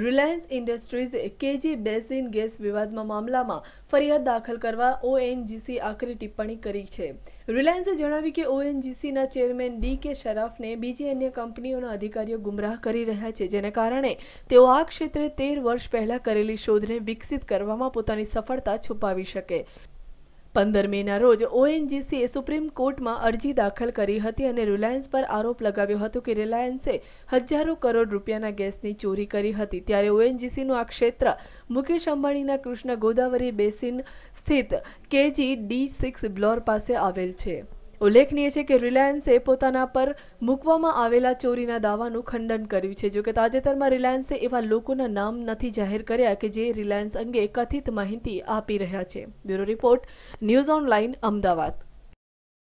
Reliance ઇન્ડસ્ટ્રીઝે KG basin gas વિવાદમાં મામલામાં ફરિયાદ દાખલ કરવા ઓએનજીસી આકરી ટિપ્પણી કરી છે રિલાયન્સે જણાવ્યું કે ઓએનજીસીના ચેરમેન ડી કે શરાફને બીજી અન્ય કંપનીઓના અધિકારીઓ ગુમરાહ કરી રહ્યા છે જેને કારણે તેઓ આ ક્ષેત્રે તેર વર્ષ પહેલા કરેલી શોધને વિકસિત કરવામાં પોતાની સફળતા છુપાવી શકે પંદર મેના રોજ ઓએનજીસીએ સુપ્રીમ કોર્ટમાં અરજી દાખલ કરી હતી અને રિલાયન્સ પર આરોપ લગાવ્યો હતો કે રિલાયન્સે હજારો કરોડ રૂપિયાના ગેસની ચોરી કરી હતી ત્યારે ઓએનજીસીનું આ ક્ષેત્ર મુકેશ અંબાણીના કૃષ્ણ ગોદાવરી બેસિન સ્થિત કેજી ડી સિક્સ બ્લોર પાસે આવેલ છે ઉલ્લેખનીય છે કે રિલાયન્સે પોતાના પર મૂકવામાં આવેલા ચોરીના દાવાનું ખંડન કર્યું છે જોકે તાજેતરમાં રિલાયન્સે એવા લોકોના નામ નથી જાહેર કર્યા કે જે રિલાયન્સ અંગે કથિત માહિતી આપી રહ્યા છે bureau report news online Ahmedabad